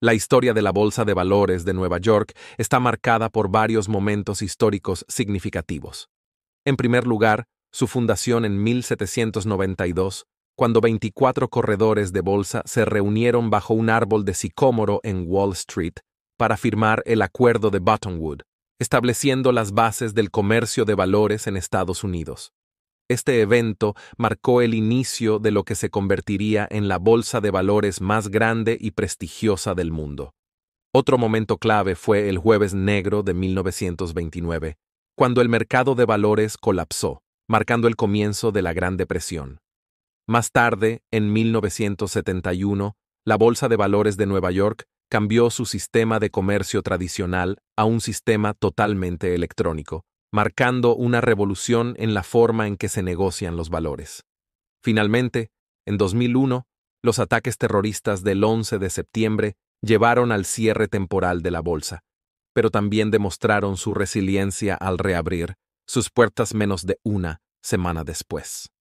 La historia de la Bolsa de Valores de Nueva York está marcada por varios momentos históricos significativos. En primer lugar, su fundación en 1792, cuando 24 corredores de bolsa se reunieron bajo un árbol de sicómoro en Wall Street para firmar el Acuerdo de Buttonwood, estableciendo las bases del comercio de valores en Estados Unidos. Este evento marcó el inicio de lo que se convertiría en la bolsa de valores más grande y prestigiosa del mundo. Otro momento clave fue el jueves negro de 1929, cuando el mercado de valores colapsó, marcando el comienzo de la Gran Depresión. Más tarde, en 1971, la Bolsa de Valores de Nueva York cambió su sistema de comercio tradicional a un sistema totalmente electrónico, marcando una revolución en la forma en que se negocian los valores. Finalmente, en 2001, los ataques terroristas del 11 de septiembre llevaron al cierre temporal de la bolsa, pero también demostraron su resiliencia al reabrir sus puertas menos de una semana después.